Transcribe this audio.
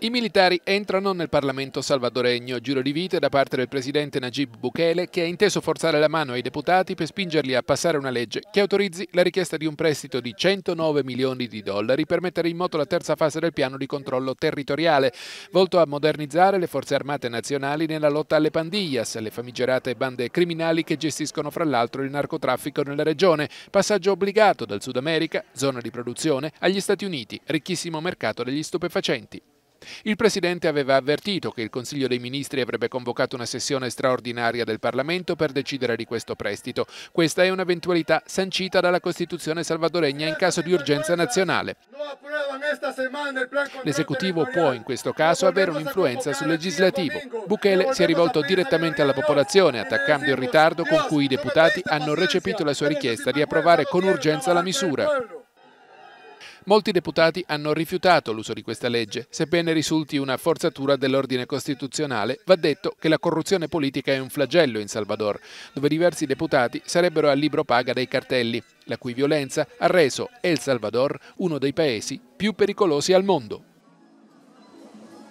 I militari entrano nel Parlamento salvadoregno, giro di vite da parte del presidente Najib Bukele che ha inteso forzare la mano ai deputati per spingerli a passare una legge che autorizzi la richiesta di un prestito di 109 milioni di dollari per mettere in moto la terza fase del piano di controllo territoriale, volto a modernizzare le forze armate nazionali nella lotta alle pandillas, le famigerate bande criminali che gestiscono fra l'altro il narcotraffico nella regione, passaggio obbligato dal Sud America, zona di produzione, agli Stati Uniti, ricchissimo mercato degli stupefacenti. Il Presidente aveva avvertito che il Consiglio dei Ministri avrebbe convocato una sessione straordinaria del Parlamento per decidere di questo prestito. Questa è un'eventualità sancita dalla Costituzione salvadoregna in caso di urgenza nazionale. L'esecutivo può in questo caso avere un'influenza sul legislativo. Bukele si è rivolto direttamente alla popolazione attaccando il ritardo con cui i deputati hanno recepito la sua richiesta di approvare con urgenza la misura. Molti deputati hanno rifiutato l'uso di questa legge. Sebbene risulti una forzatura dell'ordine costituzionale, va detto che la corruzione politica è un flagello in Salvador, dove diversi deputati sarebbero al libro paga dei cartelli, la cui violenza ha reso El Salvador uno dei paesi più pericolosi al mondo.